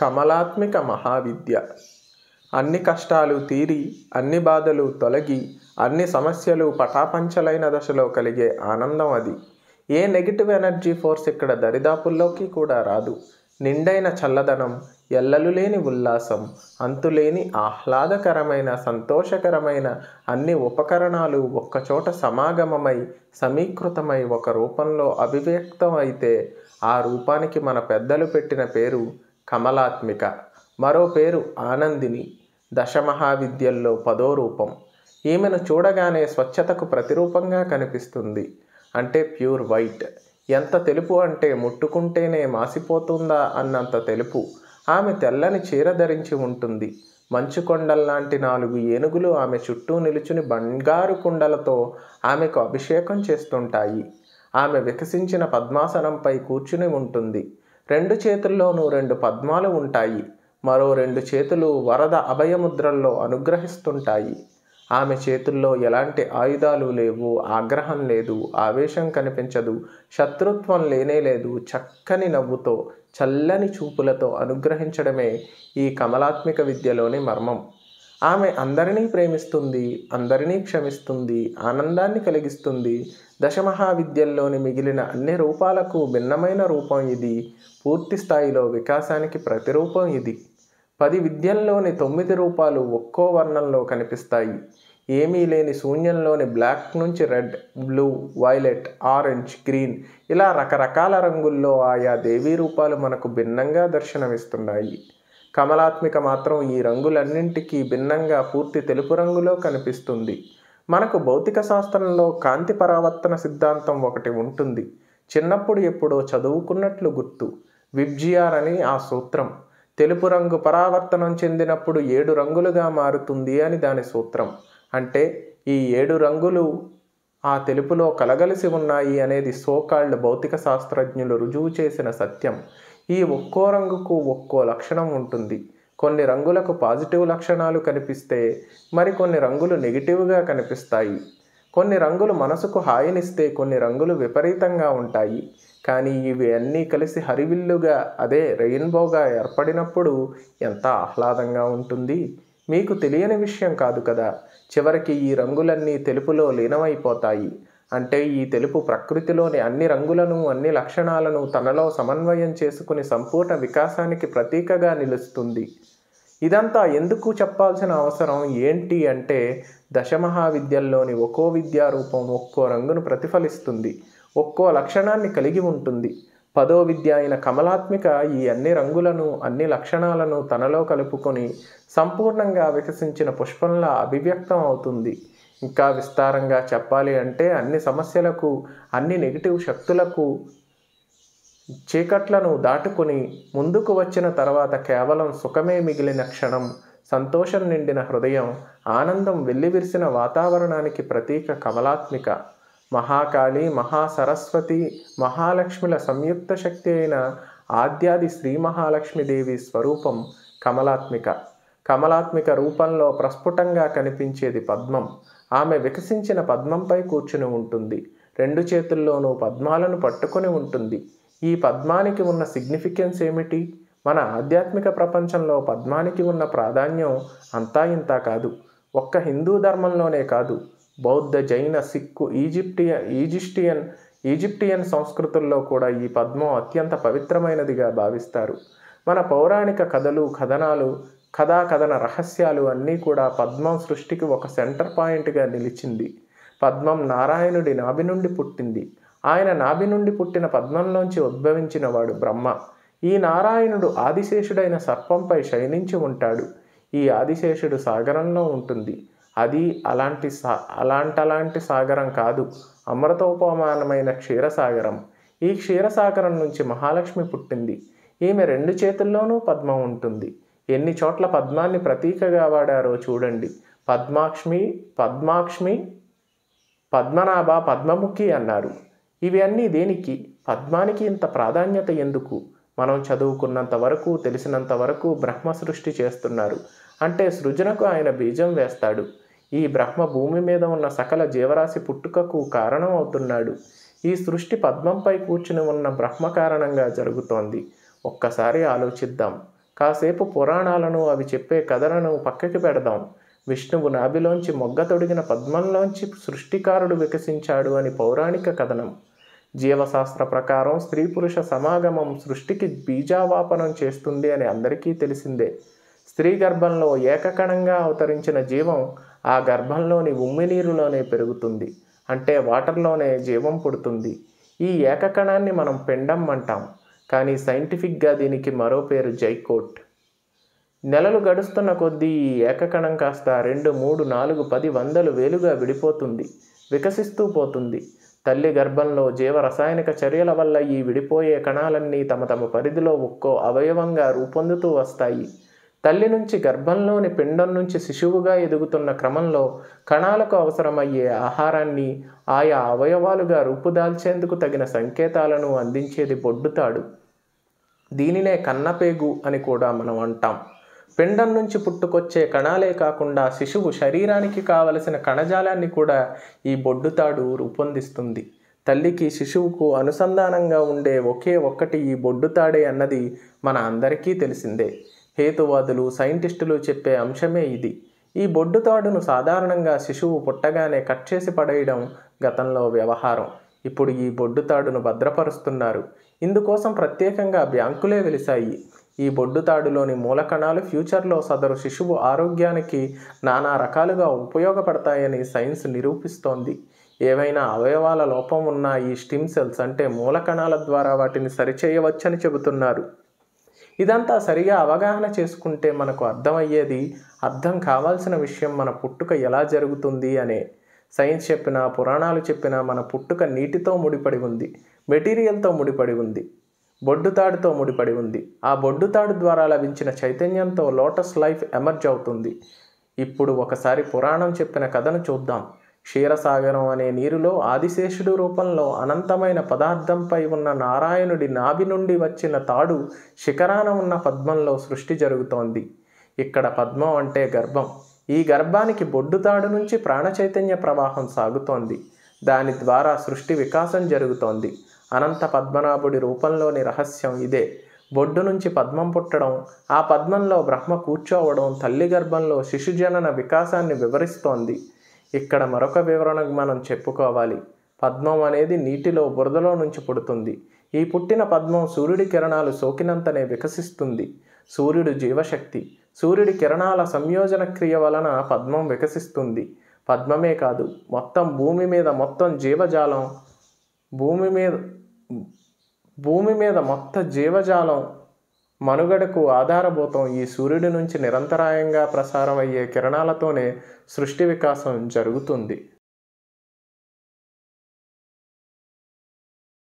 కమలాత్మిక మహావిద్య అన్ని కష్టాలు తీరి అన్ని బాధలు తొలగి అన్ని సమస్యలు పటాపంచలైన దశలో కలిగే ఆనందం అది ఏ నెగిటివ్ ఎనర్జీ ఫోర్స్ ఇక్కడ దరిదాపుల్లోకి కూడా రాదు నిండైన చల్లదనం ఎల్లలు లేని ఉల్లాసం అంతులేని ఆహ్లాదకరమైన సంతోషకరమైన అన్ని ఉపకరణాలు ఒక్కచోట సమాగమమై సమీకృతమై ఒక రూపంలో అభివ్యక్తం అయితే ఆ రూపానికి మన పెద్దలు పెట్టిన పేరు కమలాత్మిక మరో పేరు ఆనందిని దశమహావిద్యల్లో పదో రూపం ఈమెను చూడగానే స్వచ్ఛతకు ప్రతిరూపంగా కనిపిస్తుంది అంటే ప్యూర్ వైట్ ఎంత తెలుపు అంటే ముట్టుకుంటేనే మాసిపోతుందా అన్నంత తెలుపు ఆమె తెల్లని చీర ధరించి ఉంటుంది మంచు కొండల్లాంటి నాలుగు ఏనుగులు ఆమె చుట్టూ నిలుచుని బంగారు కుండలతో ఆమెకు అభిషేకం చేస్తుంటాయి ఆమె వికసించిన పద్మాసనంపై కూర్చుని ఉంటుంది రెండు చేతుల్లోనూ రెండు పద్మాలు ఉంటాయి మరో రెండు చేతులు వరద అభయముద్రల్లో అనుగ్రహిస్తుంటాయి ఆమె చేతుల్లో ఎలాంటి ఆయుధాలు లేవు ఆగ్రహం లేదు ఆవేశం కనిపించదు శత్రుత్వం లేనే లేదు చక్కని నవ్వుతో చల్లని చూపులతో అనుగ్రహించడమే ఈ కమలాత్మిక విద్యలోని మర్మం ఆమె అందరినీ ప్రేమిస్తుంది అందరినీ క్షమిస్తుంది ఆనందాన్ని కలిగిస్తుంది దశమహావిద్యల్లోని మిగిలిన అన్ని రూపాలకు భిన్నమైన రూపం ఇది పూర్తి స్థాయిలో వికాసానికి ప్రతిరూపం ఇది పది విద్యల్లోని తొమ్మిది రూపాలు ఒక్కో వర్ణంలో కనిపిస్తాయి ఏమీ లేని శూన్యంలోని బ్లాక్ నుంచి red blue violet orange green ఇలా రకరకాల రంగుల్లో ఆయా దేవీ రూపాలు మనకు భిన్నంగా దర్శనమిస్తున్నాయి కమలాత్మిక మాత్రం ఈ రంగులన్నింటికీ భిన్నంగా పూర్తి తెలుపు రంగులో కనిపిస్తుంది మనకు భౌతిక శాస్త్రంలో కాంతి పరావర్తన సిద్ధాంతం ఒకటి ఉంటుంది చిన్నప్పుడు ఎప్పుడో చదువుకున్నట్లు గుర్తు విబ్జిఆర్ అని ఆ సూత్రం తెలుపు రంగు పరావర్తనం చెందినప్పుడు ఏడు రంగులుగా మారుతుంది అని దాని సూత్రం అంటే ఈ ఏడు రంగులు ఆ తెలుపులో కలగలిసి ఉన్నాయి అనేది సోకాళ్ళు భౌతిక శాస్త్రజ్ఞులు రుజువు చేసిన సత్యం ఈ ఒక్కో రంగుకు ఒక్కో లక్షణం ఉంటుంది కొన్ని రంగులకు పాజిటివ్ లక్షణాలు కనిపిస్తే మరికొన్ని రంగులు నెగిటివ్గా కనిపిస్తాయి కొన్ని రంగులు మనసుకు హాయినిస్తే కొన్ని రంగులు విపరీతంగా ఉంటాయి కానీ ఇవి అన్నీ కలిసి హరివిల్లుగా అదే రెయిన్బోగా ఏర్పడినప్పుడు ఎంత ఆహ్లాదంగా ఉంటుంది మీకు తెలియని విషయం కాదు కదా చివరికి ఈ రంగులన్నీ తెలుపులో లీనమైపోతాయి అంటే ఈ తెలుపు ప్రకృతిలోని అన్ని రంగులను అన్ని లక్షణాలను తనలో సమన్వయం చేసుకుని సంపూర్ణ వికాసానికి ప్రతీకగా నిలుస్తుంది ఇదంతా ఎందుకు చెప్పాల్సిన అవసరం ఏంటి అంటే దశమహావిద్యల్లోని ఒక్కో విద్యారూపం ఒక్కో రంగును ప్రతిఫలిస్తుంది ఒక్కో లక్షణాన్ని కలిగి ఉంటుంది పదో విద్య అయిన కమలాత్మిక ఈ అన్ని రంగులను అన్ని లక్షణాలను తనలో కలుపుకొని సంపూర్ణంగా వికసించిన పుష్పంలా అభివ్యక్తం అవుతుంది ఇంకా విస్తారంగా చెప్పాలి అంటే అన్ని సమస్యలకు అన్ని నెగిటివ్ శక్తులకు చీకట్లను దాటుకుని ముందుకు వచ్చిన తర్వాత కేవలం సుఖమే మిగిలిన క్షణం సంతోషం నిండిన హృదయం ఆనందం వెల్లివిరిసిన వాతావరణానికి ప్రతీక కమలాత్మిక మహాకాళి మహాసరస్వతి మహాలక్ష్మిల సంయుక్త శక్తి అయిన ఆద్యాది శ్రీ మహాలక్ష్మీదేవి స్వరూపం కమలాత్మిక కమలాత్మిక రూపంలో ప్రస్ఫుటంగా కనిపించేది పద్మం ఆమె వికసించిన పద్మంపై కూర్చుని ఉంటుంది రెండు చేతుల్లోనూ పద్మాలను పట్టుకొని ఉంటుంది ఈ పద్మానికి ఉన్న సిగ్నిఫికెన్స్ ఏమిటి మన ఆధ్యాత్మిక ప్రపంచంలో పద్మానికి ఉన్న ప్రాధాన్యం అంతా ఇంత కాదు ఒక్క హిందూ ధర్మంలోనే కాదు బౌద్ధ జైన సిక్కు ఈజిప్టియ ఈజిప్టియన్ ఈజిప్టియన్ సంస్కృతుల్లో కూడా ఈ పద్మం అత్యంత పవిత్రమైనదిగా భావిస్తారు మన పౌరాణిక కథలు కథనాలు కథా కథన రహస్యాలు అన్నీ కూడా పద్మం సృష్టికి ఒక సెంటర్ పాయింట్గా నిలిచింది పద్మం నారాయణుడి నాభి నుండి పుట్టింది ఆయన నాభి నుండి పుట్టిన పద్మంలోంచి ఉద్భవించిన వాడు బ్రహ్మ ఈ నారాయణుడు ఆదిశేషుడైన సర్పంపై శయనించి ఉంటాడు ఈ ఆదిశేషుడు సాగరంలో ఉంటుంది అది అలాంటి సా అలాంటలాంటి సాగరం కాదు అమృతోపమానమైన క్షీరసాగరం ఈ క్షీరసాగరం నుంచి మహాలక్ష్మి పుట్టింది ఈమె రెండు చేతుల్లోనూ పద్మం ఉంటుంది ఎన్ని చోట్ల పద్మాన్ని ప్రతీకగా వాడారో చూడండి పద్మాక్ష్మి పద్మాక్ష్మి పద్మనాభ పద్మముఖి అన్నారు ఇవి అన్నీ దేనికి పద్మానికి ఇంత ప్రాధాన్యత ఎందుకు మనం చదువుకున్నంత వరకు తెలిసినంత వరకు బ్రహ్మ సృష్టి చేస్తున్నారు అంటే సృజనకు ఆయన బీజం వేస్తాడు ఈ బ్రహ్మ భూమి మీద ఉన్న సకల జీవరాశి పుట్టుకకు కారణం అవుతున్నాడు ఈ సృష్టి పద్మంపై కూర్చుని ఉన్న బ్రహ్మ కారణంగా జరుగుతోంది ఒక్కసారి ఆలోచిద్దాం కాసేపు పురాణాలను అవి చెప్పే కథలను పక్కకి పెడదాం విష్ణువు నాభిలోంచి మొగ్గ తొడిగిన పద్మంలోంచి సృష్టికారుడు వికసించాడు అని పౌరాణిక కథనం జీవశాస్త్ర ప్రకారం స్త్రీ పురుష సమాగమం సృష్టికి బీజావాపనం చేస్తుంది అని అందరికీ తెలిసిందే స్త్రీ గర్భంలో ఏకకణంగా అవతరించిన జీవం ఆ గర్భంలోని ఉమ్మినీరులోనే పెరుగుతుంది అంటే వాటర్లోనే జీవం పుడుతుంది ఈ ఏకకణాన్ని మనం పిండం అంటాం కానీ సైంటిఫిక్గా దీనికి మరో పేరు జైకోట్ నెలలు గడుస్తున్న కొద్దీ ఈ ఏకకణం కాస్త రెండు మూడు నాలుగు పది వందలు వేలుగా విడిపోతుంది వికసిస్తూ పోతుంది తల్లి గర్భంలో జీవ రసాయనిక చర్యల వల్ల ఈ విడిపోయే కణాలన్నీ తమ తమ పరిధిలో ఒక్కో అవయవంగా రూపొందుతూ వస్తాయి తల్లి నుంచి గర్భంలోని పిండం నుంచి శిశువుగా ఎదుగుతున్న క్రమంలో కణాలకు అవసరమయ్యే ఆహారాన్ని ఆయా అవయవాలుగా రూపుదాల్చేందుకు తగిన సంకేతాలను అందించేది బొడ్డుతాడు దీనినే కన్నపేగు అని కూడా మనం అంటాం పిండం నుంచి పుట్టుకొచ్చే కణాలే కాకుండా శిశువు శరీరానికి కావలసిన కణజాలాన్ని కూడా ఈ బొడ్డుతాడు రూపొందిస్తుంది తల్లికి శిశువుకు అనుసంధానంగా ఉండే ఒకే ఒక్కటి ఈ బొడ్డుతాడే అన్నది మన అందరికీ తెలిసిందే హేతువాదులు సైంటిస్టులు చెప్పే అంశమే ఇది ఈ బొడ్డు తాడును సాధారణంగా శిశువు పుట్టగానే కట్ చేసి పడేయడం గతంలో వ్యవహారం ఇప్పుడు ఈ బొడ్డు తాడును భద్రపరుస్తున్నారు ఇందుకోసం ప్రత్యేకంగా బ్యాంకులే వెలిశాయి ఈ బొడ్డు తాడులోని మూలకణాలు ఫ్యూచర్లో సదరు శిశువు ఆరోగ్యానికి నానా రకాలుగా ఉపయోగపడతాయని సైన్స్ నిరూపిస్తోంది ఏవైనా అవయవాల లోపం ఉన్న ఈ స్టిమ్ సెల్స్ అంటే మూలకణాల ద్వారా వాటిని సరిచేయవచ్చని చెబుతున్నారు ఇదంతా సరిగా అవగాహన చేసుకుంటే మనకు అర్థమయ్యేది అర్థం కావాల్సిన విషయం మన పుట్టుక ఎలా జరుగుతుంది అనే సైన్స్ చెప్పినా పురాణాలు చెప్పినా మన పుట్టుక నీటితో ముడిపడి ఉంది మెటీరియల్తో ముడిపడి ఉంది బొడ్డుతాడుతో ముడిపడి ఉంది ఆ బొడ్డుతాడు ద్వారా లభించిన చైతన్యంతో లోటస్ లైఫ్ ఎమర్జ్ అవుతుంది ఇప్పుడు ఒకసారి పురాణం చెప్పిన కథను చూద్దాం క్షీరసాగరం అనే నీరులో ఆదిశేషుడు రూపంలో అనంతమైన పదార్థంపై ఉన్న నారాయణుడి నాభి నుండి వచ్చిన తాడు శిఖరాన ఉన్న పద్మంలో సృష్టి జరుగుతోంది ఇక్కడ పద్మం అంటే గర్భం ఈ గర్భానికి బొడ్డు తాడు నుంచి ప్రాణచైతన్య ప్రవాహం సాగుతోంది దాని ద్వారా సృష్టి వికాసం జరుగుతోంది అనంత పద్మనాభుడి రూపంలోని రహస్యం ఇదే బొడ్డు నుంచి పద్మం పుట్టడం ఆ పద్మంలో బ్రహ్మ కూర్చోవడం తల్లి గర్భంలో శిశుజనన వికాసాన్ని వివరిస్తోంది ఇక్కడ మరొక వివరణకు మనం చెప్పుకోవాలి పద్మం అనేది నీటిలో బురదలో నుంచి పుడుతుంది ఈ పుట్టిన పద్మం సూర్యుడి కిరణాలు సోకినంతనే వికసిస్తుంది సూర్యుడు జీవశక్తి సూర్యుడి కిరణాల సంయోజన క్రియ వలన పద్మం వికసిస్తుంది పద్మమే కాదు మొత్తం భూమి మీద మొత్తం జీవజాలం భూమి మీద భూమి మీద మొత్తం జీవజాలం మనుగడకు ఆధారభూతం ఈ సూర్యుడి నుంచి నిరంతరాయంగా ప్రసారం అయ్యే కిరణాలతోనే సృష్టి వికాసం జరుగుతుంది